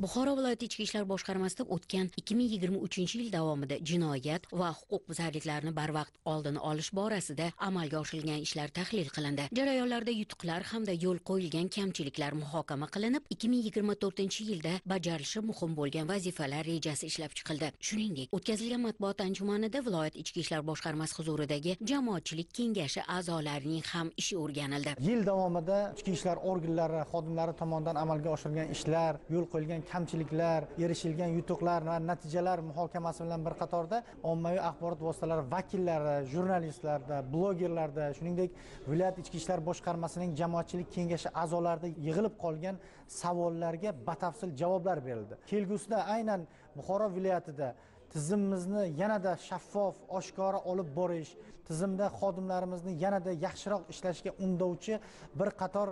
buxoro viloyati ichki ishlar boshqarmasida o'tgan 2023 yil davomida jinoyat va huquq buzarliklarni barvaqt oldini olish borasida amalga oshirilgan ishlar tahlil qilindi jarayonlarda yutuqlar hamda yo'l qo'yilgan kamchiliklar muhokama qilinib 2024 yilda bajarilishi muhim bo'lgan vazifalar rejasi ishlab chiqildi shuningdek o'tkazilgan matbuot anjumanida viloyat ichki ishlar boshqarmasi huzuridagi jamoatchilik kengashi a'zolarining ham ishi o'rganildi yil davomida ichki ishlar organlari xodimlari tomonidan amalga oshirilgan ishlar yo'l qo'yilgan kamchiliklar erishilgan yutuqlar va natijalar muhokamasi bilan bir qatorda ommaviy axborot vositalari vakillari jurnalistlarda blogerlarda shuningdek viloyat ichki ishlar boshqarmasining jamoatchilik kengashi a'zolarida yig'ilib qolgan savollarga batafsil javoblar berildi kelgusida aynan buxoro viloyatida tizimimizni yanada shaffof oshkora olib borish tizimda xodimlarimizni yanada yaxshiroq ishlashga undovchi bir qator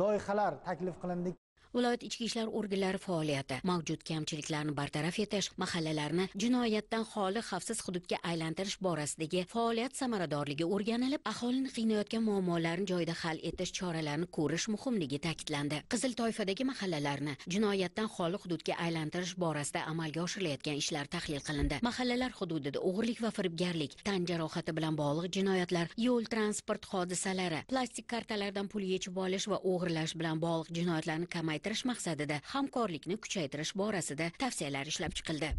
loyihalar taklif qilindi viloyat ichki ishlar organlari faoliyati mavjud kamchiliklarni bartaraf etish mahallalarni jinoyatdan xoli xavfsiz hududga aylantirish borasidagi faoliyat samaradorligi o'rganilib aholini qiynayotgan muammolarni joyida hal etish choralarini ko'rish muhimligi ta'kidlandi qizil toifadagi mahallalarni jinoyatdan xoli hududga aylantirish borasida amalga oshirilayotgan ishlar tahlil qilindi mahallalar hududida o'g'irlik va firibgarlik tan jarohati bilan bog'liq jinoyatlar yo'l transport hodisalari plastik kartalardan pul yechib olish va o'g'irlash bilan bog'liq jinoyatlarni kamaytirish ko'paytirish maqsadida hamkorlikni kuchaytirish borasida tavsiyalar ishlab chiqildi